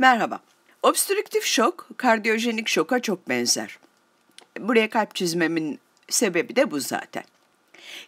Merhaba. Obstrüktif şok, kardiyojenik şoka çok benzer. Buraya kalp çizmemin sebebi de bu zaten.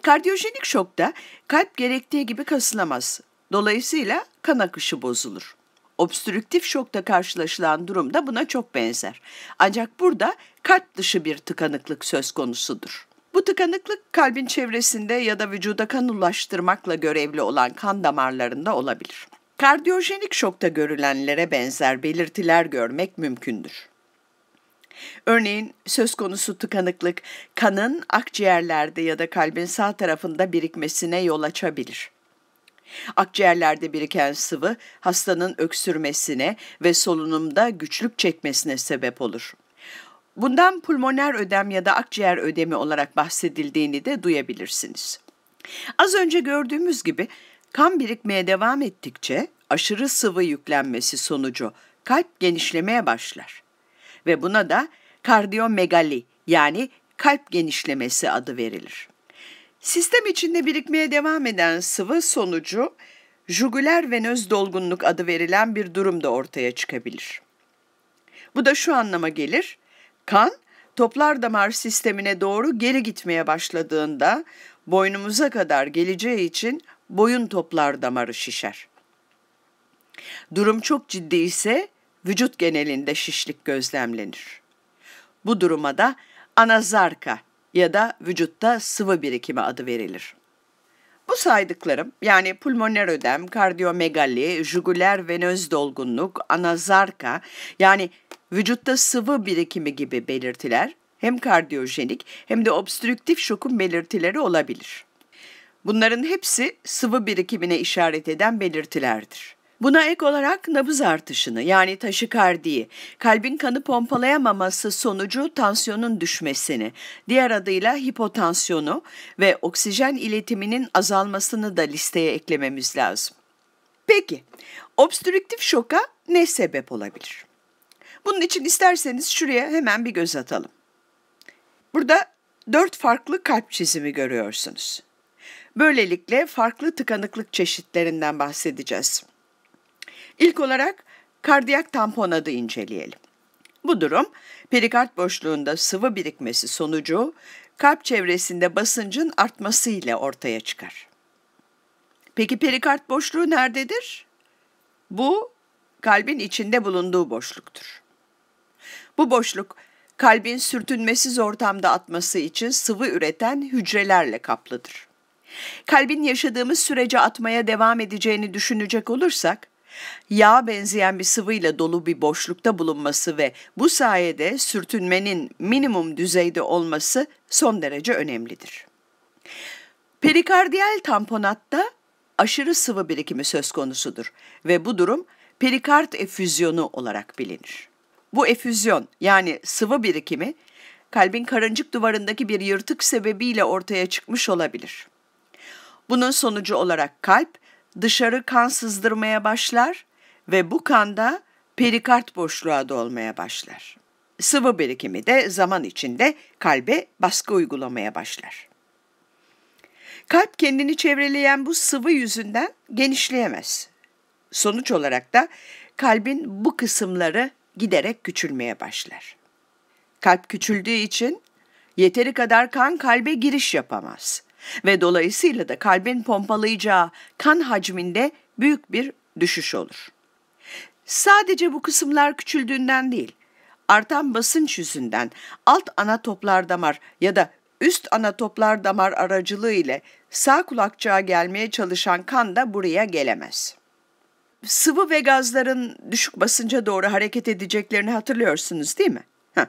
Kardiyojenik şokta kalp gerektiği gibi kasılamaz. Dolayısıyla kan akışı bozulur. Obstrüktif şokta karşılaşılan durum da buna çok benzer. Ancak burada kalp dışı bir tıkanıklık söz konusudur. Bu tıkanıklık kalbin çevresinde ya da vücuda kan ulaştırmakla görevli olan kan damarlarında olabilir. Kardiyojenik şokta görülenlere benzer belirtiler görmek mümkündür. Örneğin söz konusu tıkanıklık kanın akciğerlerde ya da kalbin sağ tarafında birikmesine yol açabilir. Akciğerlerde biriken sıvı hastanın öksürmesine ve solunumda güçlük çekmesine sebep olur. Bundan pulmoner ödem ya da akciğer ödemi olarak bahsedildiğini de duyabilirsiniz. Az önce gördüğümüz gibi Kan birikmeye devam ettikçe aşırı sıvı yüklenmesi sonucu kalp genişlemeye başlar. Ve buna da kardiyomegali yani kalp genişlemesi adı verilir. Sistem içinde birikmeye devam eden sıvı sonucu jugüler venöz dolgunluk adı verilen bir durum da ortaya çıkabilir. Bu da şu anlama gelir. Kan toplar damar sistemine doğru geri gitmeye başladığında boynumuza kadar geleceği için boyun toplar damarı şişer. Durum çok ciddi ise vücut genelinde şişlik gözlemlenir. Bu duruma da anazarka ya da vücutta sıvı birikimi adı verilir. Bu saydıklarım yani pulmoner ödem, kardiyomegali, jugüler venöz dolgunluk, anazarka yani vücutta sıvı birikimi gibi belirtiler hem kardiyojenik hem de obstrüktif şokun belirtileri olabilir.'' Bunların hepsi sıvı birikimine işaret eden belirtilerdir. Buna ek olarak nabız artışını yani taşikardiyi, kalbin kanı pompalayamaması sonucu tansiyonun düşmesini, diğer adıyla hipotansiyonu ve oksijen iletiminin azalmasını da listeye eklememiz lazım. Peki, obstrüktif şoka ne sebep olabilir? Bunun için isterseniz şuraya hemen bir göz atalım. Burada dört farklı kalp çizimi görüyorsunuz. Böylelikle farklı tıkanıklık çeşitlerinden bahsedeceğiz. İlk olarak kardiyak tampon adı inceleyelim. Bu durum perikard boşluğunda sıvı birikmesi sonucu kalp çevresinde basıncın artmasıyla ortaya çıkar. Peki perikard boşluğu nerededir? Bu kalbin içinde bulunduğu boşluktur. Bu boşluk kalbin sürtünmesiz ortamda atması için sıvı üreten hücrelerle kaplıdır. Kalbin yaşadığımız sürece atmaya devam edeceğini düşünecek olursak, yağ benzeyen bir sıvıyla dolu bir boşlukta bulunması ve bu sayede sürtünmenin minimum düzeyde olması son derece önemlidir. Perikardiyal tamponatta aşırı sıvı birikimi söz konusudur ve bu durum perikard efüzyonu olarak bilinir. Bu efüzyon yani sıvı birikimi kalbin karıncık duvarındaki bir yırtık sebebiyle ortaya çıkmış olabilir. Bunun sonucu olarak kalp dışarı kan sızdırmaya başlar ve bu kanda perikard boşluğa dolmaya başlar. Sıvı birikimi de zaman içinde kalbe baskı uygulamaya başlar. Kalp kendini çevreleyen bu sıvı yüzünden genişleyemez. Sonuç olarak da kalbin bu kısımları giderek küçülmeye başlar. Kalp küçüldüğü için yeteri kadar kan kalbe giriş yapamaz ve dolayısıyla da kalbin pompalayacağı kan hacminde büyük bir düşüş olur. Sadece bu kısımlar küçüldüğünden değil, artan basınç yüzünden alt ana toplar damar ya da üst ana toplar damar aracılığı ile sağ kulakçığa gelmeye çalışan kan da buraya gelemez. Sıvı ve gazların düşük basınca doğru hareket edeceklerini hatırlıyorsunuz değil mi? Heh.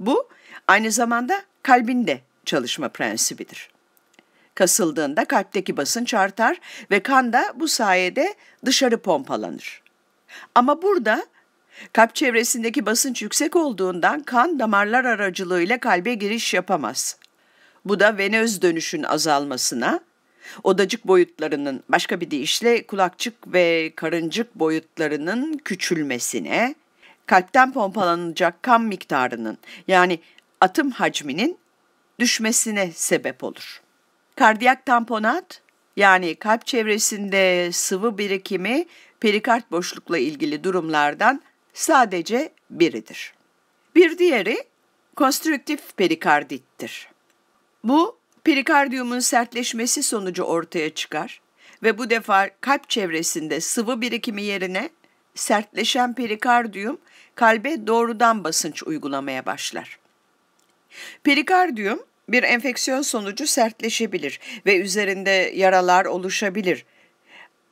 Bu aynı zamanda kalbinde çalışma prensibidir kasıldığında kalpteki basınç artar ve kan da bu sayede dışarı pompalanır. Ama burada kalp çevresindeki basınç yüksek olduğundan kan damarlar aracılığıyla kalbe giriş yapamaz. Bu da venöz dönüşün azalmasına, odacık boyutlarının başka bir deyişle kulakçık ve karıncık boyutlarının küçülmesine, kalpten pompalanacak kan miktarının yani atım hacminin düşmesine sebep olur. Kardiyak tamponat yani kalp çevresinde sıvı birikimi perikard boşlukla ilgili durumlardan sadece biridir. Bir diğeri konstrüktif perikardittir. Bu perikardiyumun sertleşmesi sonucu ortaya çıkar ve bu defa kalp çevresinde sıvı birikimi yerine sertleşen perikardiyum kalbe doğrudan basınç uygulamaya başlar. Perikardiyum bir enfeksiyon sonucu sertleşebilir ve üzerinde yaralar oluşabilir.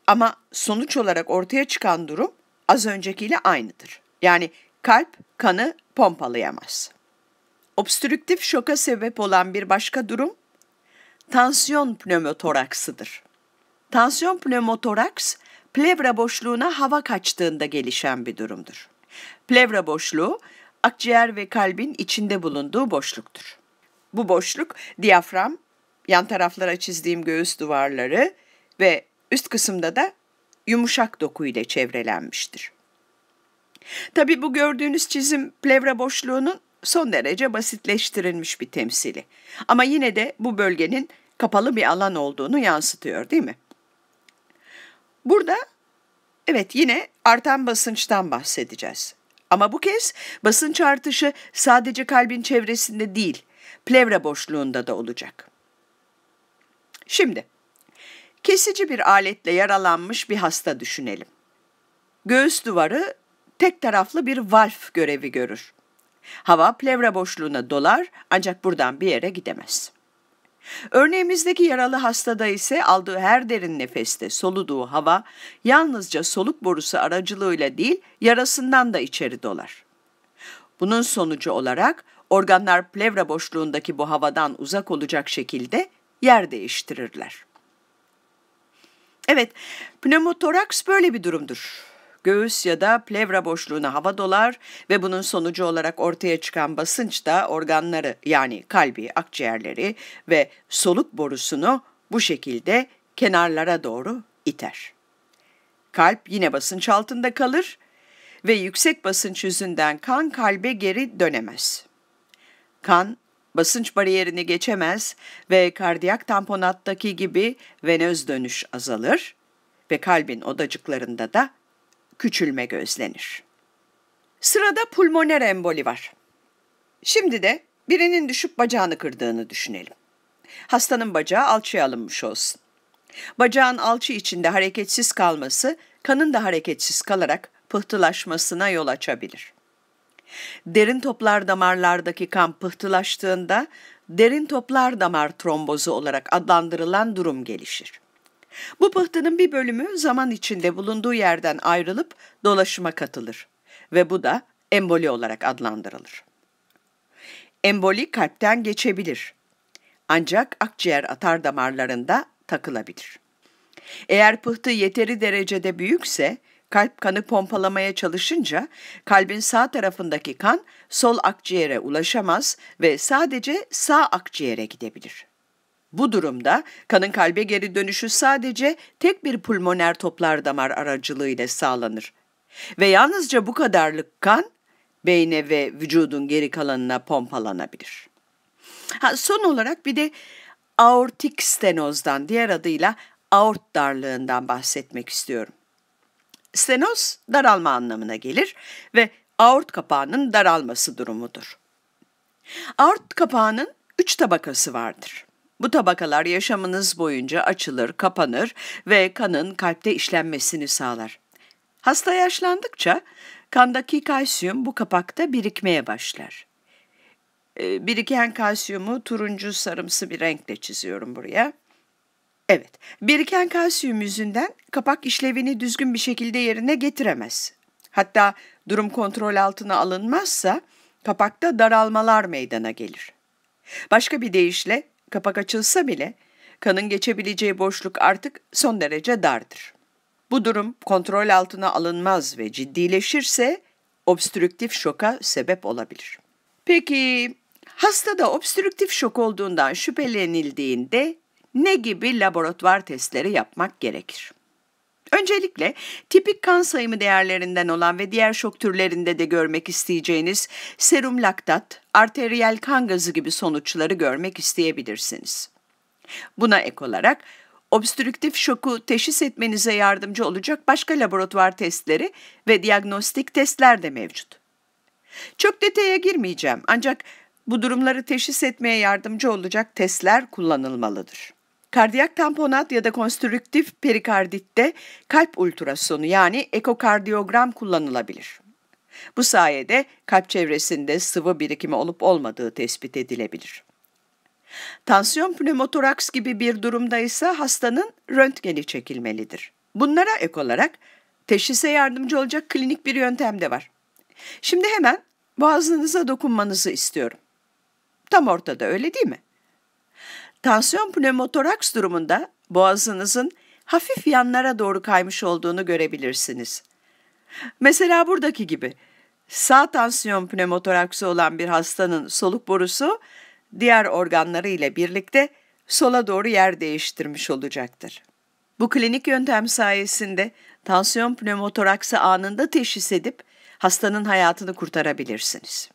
Ama sonuç olarak ortaya çıkan durum az öncekiyle aynıdır. Yani kalp kanı pompalayamaz. Obstrüktif şoka sebep olan bir başka durum tansiyon pnömotoraksıdır. Tansiyon pnömotoraks plevra boşluğuna hava kaçtığında gelişen bir durumdur. Plevra boşluğu akciğer ve kalbin içinde bulunduğu boşluktur. Bu boşluk diyafram, yan taraflara çizdiğim göğüs duvarları ve üst kısımda da yumuşak doku ile çevrelenmiştir. Tabi bu gördüğünüz çizim plevra boşluğunun son derece basitleştirilmiş bir temsili. Ama yine de bu bölgenin kapalı bir alan olduğunu yansıtıyor değil mi? Burada evet yine artan basınçtan bahsedeceğiz. Ama bu kez basınç artışı sadece kalbin çevresinde değil, Plevra boşluğunda da olacak. Şimdi kesici bir aletle yaralanmış bir hasta düşünelim. Göğüs duvarı tek taraflı bir valf görevi görür. Hava plevra boşluğuna dolar ancak buradan bir yere gidemez. Örneğimizdeki yaralı hastada ise aldığı her derin nefeste soluduğu hava yalnızca soluk borusu aracılığıyla değil yarasından da içeri dolar. Bunun sonucu olarak Organlar plevra boşluğundaki bu havadan uzak olacak şekilde yer değiştirirler. Evet, pneumotoraks böyle bir durumdur. Göğüs ya da plevra boşluğuna hava dolar ve bunun sonucu olarak ortaya çıkan basınç da organları yani kalbi, akciğerleri ve soluk borusunu bu şekilde kenarlara doğru iter. Kalp yine basınç altında kalır ve yüksek basınç yüzünden kan kalbe geri dönemez. Kan basınç bariyerini geçemez ve kardiyak tamponattaki gibi venöz dönüş azalır ve kalbin odacıklarında da küçülme gözlenir. Sırada pulmoner emboli var. Şimdi de birinin düşüp bacağını kırdığını düşünelim. Hastanın bacağı alçıya alınmış olsun. Bacağın alçı içinde hareketsiz kalması kanın da hareketsiz kalarak pıhtılaşmasına yol açabilir. Derin toplar damarlardaki kan pıhtılaştığında derin toplar damar trombozu olarak adlandırılan durum gelişir. Bu pıhtının bir bölümü zaman içinde bulunduğu yerden ayrılıp dolaşıma katılır ve bu da emboli olarak adlandırılır. Emboli kalpten geçebilir ancak akciğer atar damarlarında takılabilir. Eğer pıhtı yeteri derecede büyükse kalp kanı pompalamaya çalışınca kalbin sağ tarafındaki kan sol akciğere ulaşamaz ve sadece sağ akciğere gidebilir. Bu durumda kanın kalbe geri dönüşü sadece tek bir pulmoner toplar damar aracılığıyla sağlanır. Ve yalnızca bu kadarlık kan beyne ve vücudun geri kalanına pompalanabilir. Ha, son olarak bir de aortik stenozdan diğer adıyla aort darlığından bahsetmek istiyorum. Stenoz daralma anlamına gelir ve aort kapağının daralması durumudur. Aort kapağının üç tabakası vardır. Bu tabakalar yaşamınız boyunca açılır, kapanır ve kanın kalpte işlenmesini sağlar. Hasta yaşlandıkça kandaki kalsiyum bu kapakta birikmeye başlar. Ee, biriken kalsiyumu turuncu sarımsı bir renkle çiziyorum buraya. Evet, biriken kalsiyum yüzünden kapak işlevini düzgün bir şekilde yerine getiremez. Hatta durum kontrol altına alınmazsa kapakta daralmalar meydana gelir. Başka bir deyişle kapak açılsa bile kanın geçebileceği boşluk artık son derece dardır. Bu durum kontrol altına alınmaz ve ciddileşirse obstrüktif şoka sebep olabilir. Peki hastada obstrüktif şok olduğundan şüphelenildiğinde ne gibi laboratuvar testleri yapmak gerekir? Öncelikle tipik kan sayımı değerlerinden olan ve diğer şok türlerinde de görmek isteyeceğiniz serum laktat, arteriyel kan gazı gibi sonuçları görmek isteyebilirsiniz. Buna ek olarak obstrüktif şoku teşhis etmenize yardımcı olacak başka laboratuvar testleri ve diagnostik testler de mevcut. Çok detaya girmeyeceğim ancak bu durumları teşhis etmeye yardımcı olacak testler kullanılmalıdır. Kardiyak tamponat ya da konstrüktif perikarditte kalp ultrasonu yani ekokardiyogram kullanılabilir. Bu sayede kalp çevresinde sıvı birikimi olup olmadığı tespit edilebilir. Tansiyon pneumotoraks gibi bir durumda ise hastanın röntgeni çekilmelidir. Bunlara ek olarak teşhise yardımcı olacak klinik bir yöntem de var. Şimdi hemen boğazınıza dokunmanızı istiyorum. Tam ortada öyle değil mi? Tansiyon pnömotoraks durumunda boğazınızın hafif yanlara doğru kaymış olduğunu görebilirsiniz. Mesela buradaki gibi sağ tansiyon pnömotoraksı olan bir hastanın soluk borusu diğer organları ile birlikte sola doğru yer değiştirmiş olacaktır. Bu klinik yöntem sayesinde tansiyon pnömotoraksı anında teşhis edip hastanın hayatını kurtarabilirsiniz.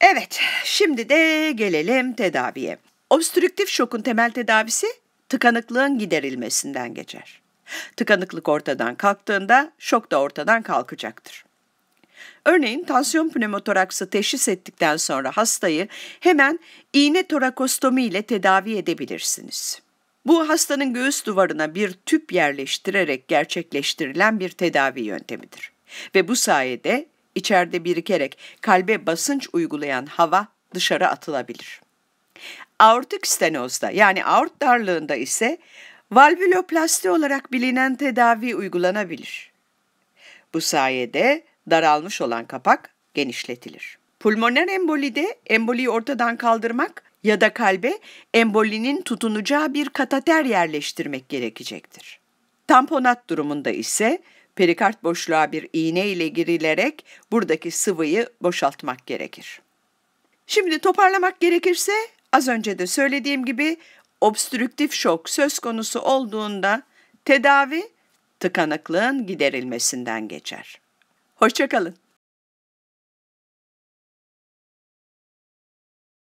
Evet, şimdi de gelelim tedaviye. Obstrüktif şokun temel tedavisi tıkanıklığın giderilmesinden geçer. Tıkanıklık ortadan kalktığında şok da ortadan kalkacaktır. Örneğin tansiyon pnömotoraksı teşhis ettikten sonra hastayı hemen iğne torakostomi ile tedavi edebilirsiniz. Bu hastanın göğüs duvarına bir tüp yerleştirerek gerçekleştirilen bir tedavi yöntemidir. Ve bu sayede içeride birikerek kalbe basınç uygulayan hava dışarı atılabilir. Aortik stenozda yani aort darlığında ise valvüloplasti olarak bilinen tedavi uygulanabilir. Bu sayede daralmış olan kapak genişletilir. Pulmoner embolide emboliyi ortadan kaldırmak ya da kalbe embolinin tutunacağı bir kateter yerleştirmek gerekecektir. Tamponat durumunda ise perikard boşluğa bir iğne ile girilerek buradaki sıvıyı boşaltmak gerekir. Şimdi toparlamak gerekirse Az önce de söylediğim gibi obstrüktif şok söz konusu olduğunda tedavi tıkanıklığın giderilmesinden geçer. Hoşçakalın.